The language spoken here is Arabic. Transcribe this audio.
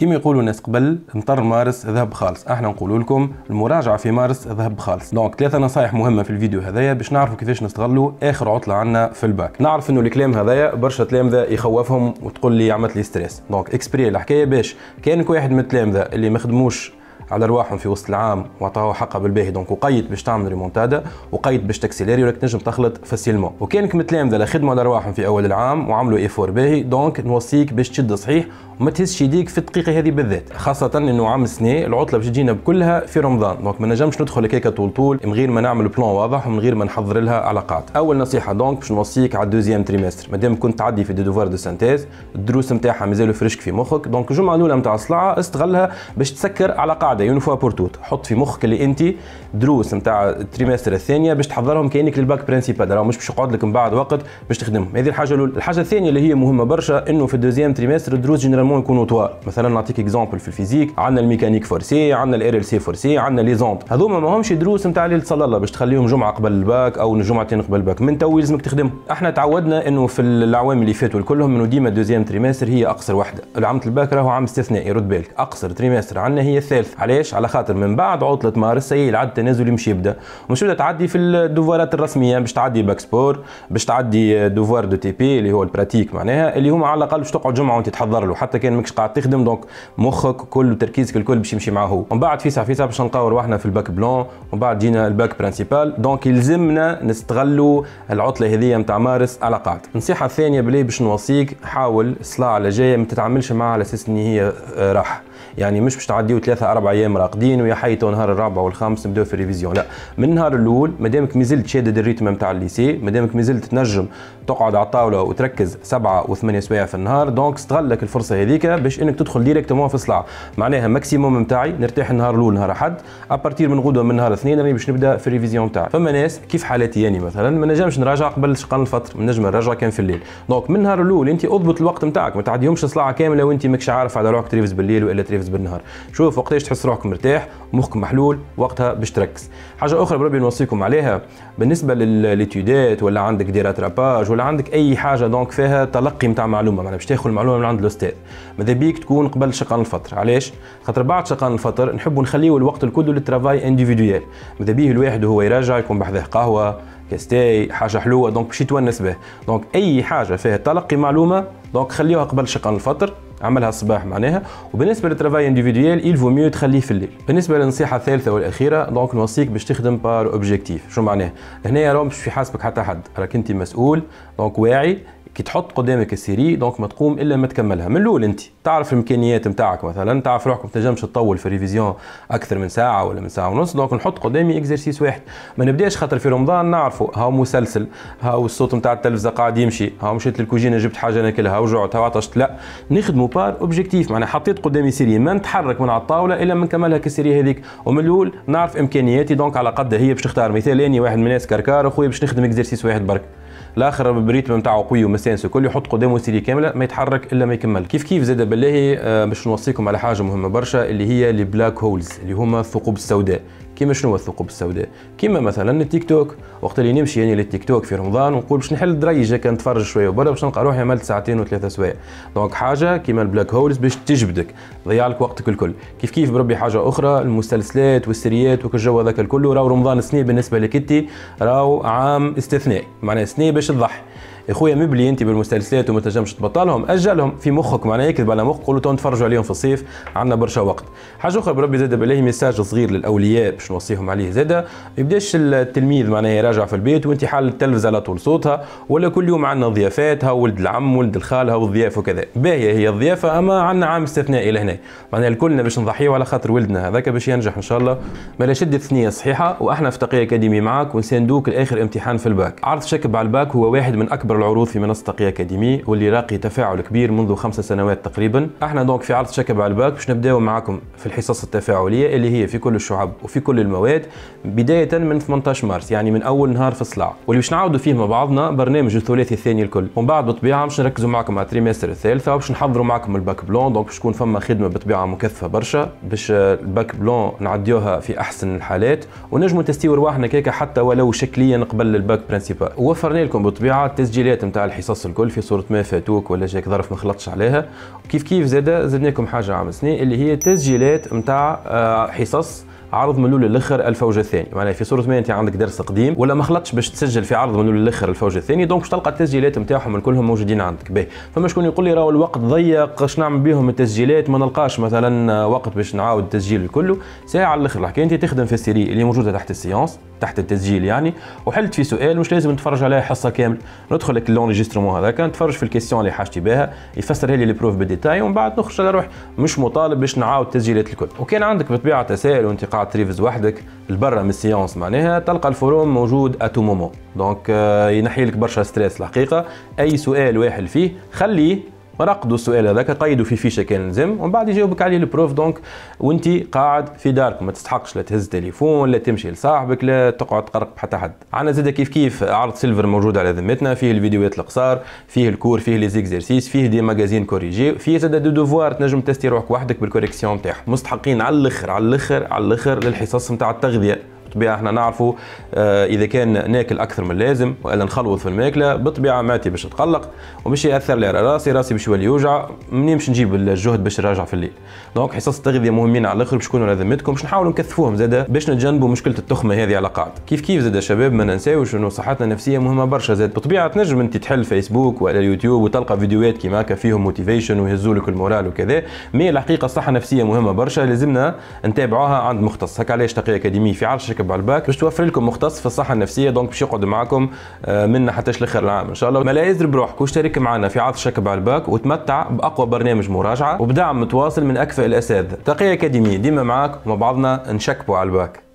كيما يقولوا الناس قبل مطر مارس ذهب خالص احنا نقول لكم المراجعه في مارس ذهب خالص دونك ثلاثه نصائح مهمه في الفيديو هذايا باش نعرفوا كيفاش نستغلوا اخر عطله عندنا في الباك نعرف انه الكلام هذايا برشا تلامذه يخوفهم وتقول لي عملت لي ستريس دونك اكسبري الحكايه باش كانك واحد من التلامذه اللي ما خدموش على رواحهم في وسط العام وعطاوها حقها بالباهي دونك وقيت باش تعمل ريمونتادا وقيت باش تكسيلاري وراك تنجم تخلط فاسيلمون وكانك متلامذه لا خدمه على رواحهم في اول العام وعملوا ايفور باهي دونك نوصيك باش تشد صحيح وما تهزش يديك في الدقيقه هذه بالذات خاصه انه عام السنه العطله باش تجينا بكلها في رمضان دونك ما نجمش ندخل هكاك طول طول من غير ما نعمل بلان واضح ومن غير ما نحضر لها علاقات اول نصيحه دونك باش نوصيك على الدوزيام تريمستر مادام كنت تعدي في دي دوفوار دو سانتيز الدروس نتاعها مازالوا فريشك في مخك دونك الجمعه الاولى نتاع الصلعه استغلها باش تسكر علاقات قاعده بور بورتوت حط في مخك اللي انت دروس نتاع التريمستر الثانيه باش تحضرهم كانك للباك برينسيبال راه مش باش يقعد لك من بعد وقت باش تخدمهم هذه الحاجه الاولى الحاجه الثانيه اللي هي مهمه برشا انه في الدوزيام تريمستر الدروس جينيرالمون يكونوا طوال مثلا نعطيك اكزامبل في الفيزيك عندنا الميكانيك فورسي عندنا الار ال سي فورسي عندنا لي زونت هذوما ماهمش دروس نتاع ليله صلى الله باش تخليهم جمعه قبل الباك او جمعتين قبل الباك من تو لازمك تخدمهم احنا تعودنا انه في الاعوام اللي فاتوا كلهم انه ديما الدوزيام تريمستر هي اقصر وحده العام الباك راهو عام استثنائي رد بالك اقصر تريمستر عندنا هي الثالث علاش على خاطر من بعد عطله مارس سي العد التنازلي مش يبدا مش يبدا تعدي في الدوفوارات الرسميه باش تعدي باكسبور باش تعدي دوفوار دو تي بي اللي هو البراتيك معناها اللي هما على الاقل باش تقعد جمعه وانت تحضر له حتى كان ماكش قاعد تخدم دونك مخك كل وتركيزك الكل باش يمشي معاه هو ومن بعد فيسع فيسع باش نلقاو رواحنا في الباك بلون ومن بعد جينا الباك برانسيبال دونك يلزمنا نستغلوا العطله هذيا نتاع مارس على قاعد النصيحه الثانيه بلي باش نوصيك حاول الصلاة على جايه ما تتعاملش معها على اساس ان هي آه، راحه يعني مش باش تعديو ثلاثة أربعة ايام راقدين ويا حيتو نهار الرابع والخامس نبداو في ريفيزيون لا من النهار الاول مادامك مازلت شادد الريتم نتاع الليسي مادامك مازلت تنجم تقعد على الطاوله وتركز سبعه وثمانيه سوايع في النهار دونك استغل لك الفرصه هذيك باش انك تدخل ديريكتومون في الصلاه معناها ماكسيموم نتاعي نرتاح النهار الاول نهار احد ابارتير من غدوه من نهار اثنين راني باش نبدا في ريفيزيون نتاعي فما ناس كيف حالتي يعني مثلا ما نجمش نراجع قبل شقان الفطر ما نجم نراجع كان في الليل دونك من النهار الاول انت اضبط الوقت نتاعك ما تعديهمش صلاه كامله وانت ماكش عارف على روحك تريفز بالليل ولا تريفز بالنهار شوف وقتاش تحس روحك مرتاح مخك محلول وقتها باش تركز حاجه اخرى بربي نوصيكم عليها بالنسبه للتيودات ولا عندك ديرات راباج ولا عندك اي حاجه دونك فيها تلقي نتاع معلومه معناها باش تاخذ المعلومه من عند الاستاذ ماذا بيك تكون قبل شقان الفطر علاش خاطر بعد شقان الفطر نحبوا نخليو الوقت الكل للترافاي انديفيديوال ماذا بيه الواحد وهو يراجع يكون بحذاه قهوه كاستاي حاجه حلوه دونك باش يتونس به دونك اي حاجه فيها تلقي معلومه دونك خليوها قبل شقان الفطر عملها الصباح معناها وبالنسبه للترافاي انديفيديوال il فو تخليه في الليل بالنسبه للنصيحه الثالثه والاخيره دونك نوصيك باش تخدم بار اوبجيكتيف شو معناها هنا راهو مش في حاسبك حتى حد راك انت مسؤول دونك واعي كي تحط قدامك السيري دونك ما تقوم الا ما تكملها من الاول انت تعرف الامكانيات نتاعك مثلا تعرف روحك ما تنجمش تطول في ريفيزيون اكثر من ساعه ولا من ساعه ونص دونك نحط قدامي اكزرسيس واحد ما نبداش خاطر في رمضان نعرفوا هاو مسلسل هاو الصوت نتاع التلفزه قاعد يمشي هاو مشيت للكوجينه جبت حاجه ناكلها وجعت هاو عطشت لا نخدموا بار اوبجيكتيف معناها حطيت قدامي سيري ما نتحرك من على الطاوله الا ما نكملها كالسيري هذيك ومن الاول نعرف امكانياتي دونك على قد هي باش نختار مثال اني واحد من الناس كركار اخويا باش نخدم اكزرسيس واحد برك الاخر بريتم نتاعو قوي ومسانس كل يحط قدامه سيري كامله ما يتحرك الا ما يكمل كيف كيف زاد بالله آه، باش نوصيكم على حاجه مهمه برشا اللي هي البلاك هولز اللي هما الثقوب السوداء كيما شنو الثقوب السوداء كيما مثلا التيك توك وقت اللي نمشي يعني للتيك توك في رمضان ونقول باش نحل الدريجه كان نتفرج شويه وبرا باش نلقى روحي عملت ساعتين وثلاثه سوايع دونك حاجه كيما البلاك هولز باش تجبدك ضيع لك وقتك الكل كيف كيف بربي حاجه اخرى المسلسلات والسيريات وكالجو هذاك الكل راهو رمضان السنه بالنسبه لك انت راهو عام استثنائي معناه سنه باش تضحي يا خويا مبلي انت بالمسلسلات وما تنجمش تبطلهم اجلهم في مخك معناها يكذب على مخك قولوا تو نتفرجوا عليهم في الصيف عندنا برشا وقت حاجه اخرى بربي زاد بالله ميساج صغير للاولياء باش نوصيهم عليه زاد يبداش التلميذ معناها يراجع في البيت وانت حال التلفزه على طول صوتها ولا كل يوم عندنا ضيافاتها ولد العم ولد الخالها والضياف وكذا باهيه هي الضيافه اما عندنا عام استثنائي لهنا معناها الكلنا باش نضحيو على خاطر ولدنا هذاك باش ينجح ان شاء الله بلا شد الثنيه صحيحه واحنا في تقيه اكاديمي معاك ونساندوك لاخر امتحان في الباك عرض شكب على الباك هو واحد من اكبر العروض في منصة تقي أكاديمي واللي راقي تفاعل كبير منذ خمس سنوات تقريبا احنا دونك في عرض شكب على الباك باش نبداو معاكم في الحصص التفاعلية اللي هي في كل الشعب وفي كل المواد بداية من 18 مارس يعني من أول نهار في الصلاة واللي باش نعاودوا فيه مع بعضنا برنامج الثلاثي الثاني الكل ومن بعد بطبيعة باش نركزوا معكم على التريمستر الثالثة وباش نحضروا معكم الباك بلون دونك باش تكون فما خدمة بطبيعة مكثفة برشا باش الباك بلون نعديوها في أحسن الحالات ونجموا تستيو رواحنا كيكا حتى ولو شكليا قبل الباك برينسيبال وفرنا لكم بطبيعة تسجيل العمليات نتاع الحصص الكل في صوره ما فاتوك ولا جاك ظرف ما خلطش عليها كيف كيف زاد زدناكم حاجه عام سنين اللي هي تسجيلات نتاع آه، حصص عرض من الاول للاخر الفوج الثاني معناها في صوره ما انت عندك درس قديم ولا ما خلطتش باش تسجل في عرض من الاول للاخر الفوج الثاني دونك باش تلقى التسجيلات نتاعهم الكلهم موجودين عندك به فما شكون يقول لي راهو الوقت ضيق اش نعمل بهم التسجيلات ما نلقاش مثلا وقت باش نعاود التسجيل كله ساعه على الاخر الحكايه انت تخدم في السيري اللي موجوده تحت السيونس تحت التسجيل يعني وحلت في سؤال مش لازم نتفرج عليه حصه كامل ندخل لك ريجسترمون هذاك نتفرج في الكيستيون اللي حاجتي بها يفسرها لي البروف بالديتاي ومن بعد نخرج على روح مش مطالب باش نعاود تسجيلات الكل وكان عندك بطبيعه تسائل وانت قاعد تريفز وحدك البرة من السيونس معناها تلقى الفوروم موجود اتو مومون دونك ينحي لك برشا ستريس الحقيقه اي سؤال واحد فيه خليه رقدوا السؤال هذاك قيدوا في فيشه كان لازم ومن بعد يجاوبك عليه البروف دونك وانت قاعد في دارك ما تستحقش لا تهز تليفون لا تمشي لصاحبك لا تقعد تقرق حتى حد عندنا زاد كيف كيف عرض سيلفر موجود على ذمتنا فيه الفيديوهات القصار فيه الكور فيه لي زيكزرسيس فيه دي ماجازين كوريجي فيه زاد دو دوفوار تنجم تستي روحك وحدك بالكوريكسيون تاعهم مستحقين على الاخر على الاخر على الاخر للحصص نتاع التغذيه بالطبيعه احنا نعرفوا آه، اذا كان ناكل اكثر من اللازم والا نخلوط في الماكله بالطبيعه معدتي باش تقلق ومش ياثر لي على راسي راسي باش يولي يوجع منين باش نجيب الجهد باش نراجع في الليل دونك حصص التغذيه مهمين على الاخر باش يكونوا على ذمتكم باش نحاولوا نكثفوهم زاده باش نتجنبوا مشكله التخمه هذه على قاعد كيف كيف زاده شباب ما ننساوش انه صحتنا النفسيه مهمه برشا زاد بالطبيعه تنجم انت تحل فيسبوك ولا اليوتيوب وتلقى فيديوهات كيما هكا فيهم موتيفيشن ويهزوا لك المورال وكذا مي الحقيقه الصحه النفسيه مهمه برشا لازمنا نتابعوها عند مختص هكا علاش تقي اكاديمي في عرشك يركب على الباك باش توفر لكم مختص في الصحه النفسيه دونك باش يقعد معكم آه، منا حتى لاخر العام ان شاء الله ملايز بروحك واشترك معنا في عرض شكب على الباك وتمتع باقوى برنامج مراجعه وبدعم متواصل من اكفأ الاساتذه تقيه اكاديميه ديما معاك ومع بعضنا نشكبوا على الباك